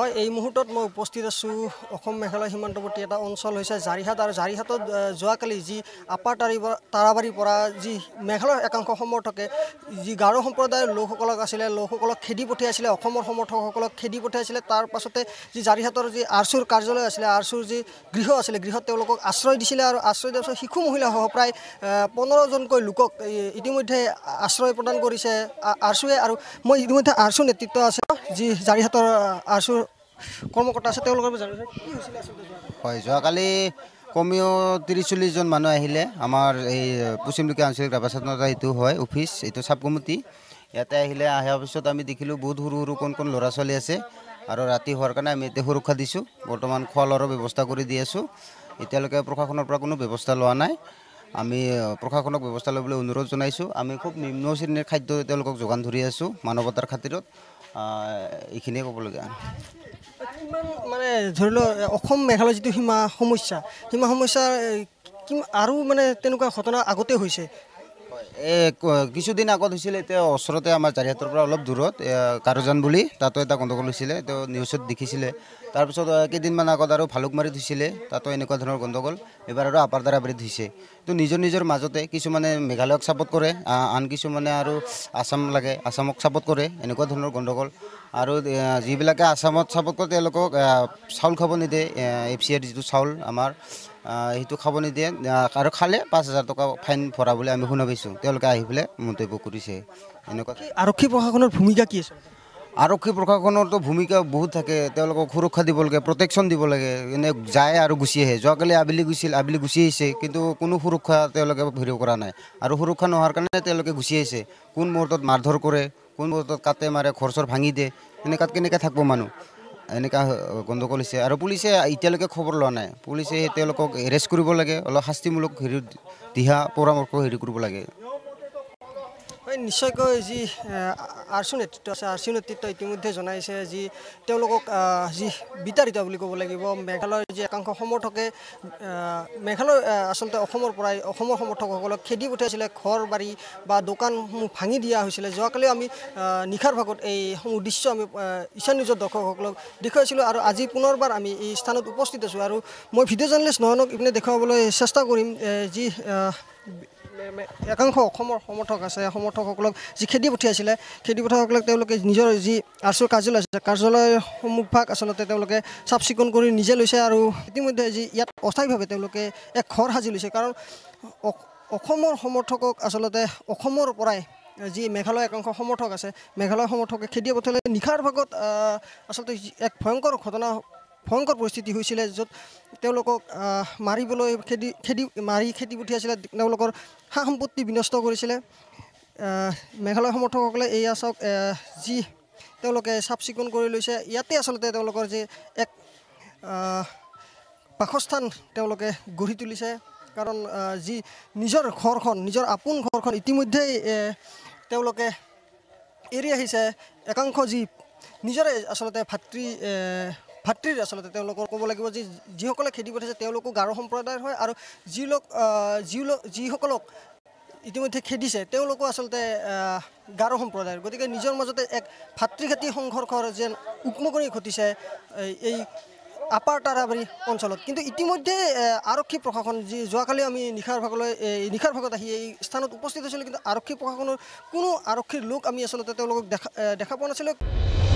হয় এই মুহূৰ্তত মই উপস্থিত আছোঁ অসম মেঘালয় সীমান্তৱৰ্তী এটা অঞ্চল হৈছে জাৰিহাট আৰু জাৰিহাটত যোৱাকালি যি আপাৰ তাৰিবাৰী তাৰাবাৰীৰ পৰা যি মেঘালয়ৰ একাংশ সমৰ্থকে যি গাৰো সম্প্ৰদায়ৰ লোকসকলক আছিলে লোকসকলক খেদি পঠিয়াইছিলে অসমৰ সমৰ্থকসকলক খেদি পঠিয়াইছিলে তাৰ পাছতে যি জাৰিহাটৰ যি আৰ্চুৰ কাৰ্যালয় আছিলে আৰ্চুৰ যি গৃহ আছিলে গৃহত তেওঁলোকক আশ্ৰয় দিছিলে আৰু আশ্ৰয় দিয়াৰ পিছত শিশু মহিলাসহ প্ৰায় পোন্ধৰজনকৈ লোকক ইতিমধ্যে আশ্ৰয় প্ৰদান কৰিছে আৰ্চুৱে আৰু মই ইতিমধ্যে আৰ্চু নেতৃত্ব আছে যি জাৰিহাটৰ আৰ্চুৰ কৰ্মকৰ্তা আছে তেওঁলোকৰ কি হৈছিলে হয় যোৱাকালি কমেও ত্ৰিছ চল্লিছজন মানুহ আহিলে আমাৰ এই পশ্চিমলোকীয় আঞ্চলিক ৰাভাচনতা এইটো হয় অফিচ এইটো চাব কমিটি ইয়াতে আহিলে অহাৰ পিছত আমি দেখিলোঁ বহুত সৰু সৰু কণ কণ ল'ৰা ছোৱালী আছে আৰু ৰাতি হোৱাৰ কাৰণে আমি এতিয়া সুৰক্ষা দিছোঁ বৰ্তমান খোৱা লোৱাৰো ব্যৱস্থা কৰি দি আছোঁ এতিয়ালৈকে প্ৰশাসনৰ পৰা কোনো ব্যৱস্থা লোৱা নাই আমি প্ৰশাসনক ব্যৱস্থা ল'বলৈ অনুৰোধ জনাইছোঁ আমি খুব নিম্ন শ্ৰেণীৰ খাদ্য তেওঁলোকক যোগান ধৰি আছোঁ মানৱতাৰ খাতিৰত এইখিনিয়ে ক'বলগীয়া মানে ধৰি লওক অসম মেঘালয় যিটো সীমা সমস্যা সীমা সমস্যাৰ সমস্যা আৰু মানে তেনেকুৱা ঘটনা আগতে হৈছে কিছুদিন আগত হৈছিলে এতিয়া ওচৰতে আমাৰ জাৰিহাটৰ পৰা অলপ দূৰত কাৰোজান বুলি তাতো এটা গণ্ডগোল হৈছিলে তেওঁ নিউজত দেখিছিলে তাৰপিছত কেইদিনমান আগত আৰু ভালুকমাৰীত হৈছিলে তাতো এনেকুৱা ধৰণৰ গণ্ডগোল এইবাৰ আৰু আপাৰ আপাৰদাৰাবাৰীত হৈছে তো নিজৰ নিজৰ মাজতে কিছুমানে মেঘালয়ক ছাপোৰ্ট কৰে আন কিছুমানে আৰু আছাম লাগে আছামক ছাপোৰ্ট কৰে এনেকুৱা ধৰণৰ গণ্ডগোল আৰু যিবিলাকে আছামত চাপত তেওঁলোকক চাউল খাব নিদিয়ে এফ চি আৰ যিটো চাউল আমাৰ সেইটো খাব নিদিয়ে আৰু খালে পাঁচ হাজাৰ টকা ফাইন ভৰা বুলি আমি শুনা পাইছোঁ তেওঁলোকে আহি পেলাই মন্তব্য কৰিছে এনেকুৱা আৰক্ষী প্ৰশাসনৰ ভূমিকা কি আছে আৰক্ষী প্ৰশাসনৰতো ভূমিকা বহুত থাকে তেওঁলোকক সুৰক্ষা দিব লাগে প্ৰটেকশ্যন দিব লাগে এনে যায় আৰু গুচি আহে যোৱাকালি আবেলি গৈছিল আবেলি গুচি আহিছে কিন্তু কোনো সুৰক্ষা তেওঁলোকে ভৰিব কৰা নাই আৰু সুৰক্ষা নোহোৱাৰ কাৰণে তেওঁলোকে গুচি আহিছে কোন মুহূৰ্তত মাৰধৰ কৰে কোন কোনোবা কাটে মাৰে ঘৰ চৰ ভাঙি দিয়ে এনেকুৱাত কেনেকৈ থাকিব মানুহ এনেকুৱা গণ্ডগোল হৈছে আৰু পুলিচে এতিয়ালৈকে খবৰ লোৱা নাই পুলিচে তেওঁলোকক এৰেষ্ট কৰিব লাগে অলপ শাস্তিমূলক হেৰি দিহা পৰামৰ্শ হেৰি কৰিব লাগে মই নিশ্চয়কৈ যি আৰ আৰ্চু নেতৃত্ব আছে আৰ্চু নেতৃত্ব ইতিমধ্যে জনাইছে যি তেওঁলোকক যি বিতাৰিত বুলি ক'ব লাগিব মেঘালয়ৰ যি একাংশ সমৰ্থকে মেঘালয় আচলতে অসমৰ পৰাই অসমৰ সমৰ্থকসকলক খেদি পঠিয়াইছিলে ঘৰ বাৰী বা দোকানসমূহ ভাঙি দিয়া হৈছিলে যোৱাকালিও আমি নিশাৰ ভাগত এইসমূহ দৃশ্য আমি ঈশান নিজৰ দৰ্শকসকলক দেখুৱাইছিলোঁ আৰু আজি পুনৰবাৰ আমি এই স্থানত উপস্থিত আছোঁ আৰু মই ভিডিঅ' জাৰ্ণালিষ্ট নয়নক ইপিনে দেখুৱাবলৈ চেষ্টা কৰিম যি একাংশ অসমৰ সমৰ্থক আছে সমৰ্থকসকলক যি খেতি পঠিয়াইছিলে খেতিপথাৰসকলক তেওঁলোকে নিজৰ যি আৰ্চৰ কাৰ্যালয় আছে কাৰ্যালয়ৰ মুখভাগ আচলতে তেওঁলোকে চাফ চিকুণ কৰি নিজে লৈছে আৰু ইতিমধ্যে যি ইয়াত অস্থায়ীভাৱে তেওঁলোকে এক ঘৰ সাজি লৈছে কাৰণ অসমৰ সমৰ্থকক আচলতে অসমৰ পৰাই যি মেঘালয় একাংশ সমৰ্থক আছে মেঘালয় সমৰ্থকে খেতিয়ে পথাৰলৈ নিশাৰ ভাগত আচলতে এক ভয়ংকৰ ঘটনা ভয়ংকৰ পৰিস্থিতি হৈছিলে য'ত তেওঁলোকক মাৰিবলৈ খেদি খেদি মাৰি খেদি পঠিয়াইছিলে তেওঁলোকৰ সা সম্পত্তি বিনষ্ট কৰিছিলে মেঘালয় সমৰ্থকসকলে এই আচক যি তেওঁলোকে চাফ চিকুণ কৰি লৈছে ইয়াতে আচলতে তেওঁলোকৰ যি এক বাসস্থান তেওঁলোকে গঢ়ি তুলিছে কাৰণ যি নিজৰ ঘৰখন নিজৰ আপোন ঘৰখন ইতিমধ্যেই তেওঁলোকে এৰি আহিছে একাংশ যি নিজৰে আচলতে ভাতৃ ভাতৃৰ আচলতে তেওঁলোকৰ ক'ব লাগিব যে যিসকলে খেতি পঠাইছে তেওঁলোকো গাৰো সম্প্ৰদায়ৰ হয় আৰু যি লোক যি লোক যিসকলক ইতিমধ্যে খেদিছে তেওঁলোকো আচলতে গাৰো সম্প্ৰদায়ৰ গতিকে নিজৰ মাজতে এক ভাতৃ খেতি সংঘৰ্ষৰ যেন উকমকৰি ঘটিছে এই আপাৰ তাৰাবাৰী অঞ্চলত কিন্তু ইতিমধ্যে আৰক্ষী প্ৰশাসন যি যোৱাকালি আমি নিশাৰ ভাগলৈ এই নিশাৰ ভাগত আহি এই স্থানত উপস্থিত হৈছিলোঁ কিন্তু আৰক্ষী প্ৰশাসনৰ কোনো আৰক্ষীৰ লোক আমি আচলতে তেওঁলোকক দেখা দেখা পোৱা নাছিলোঁ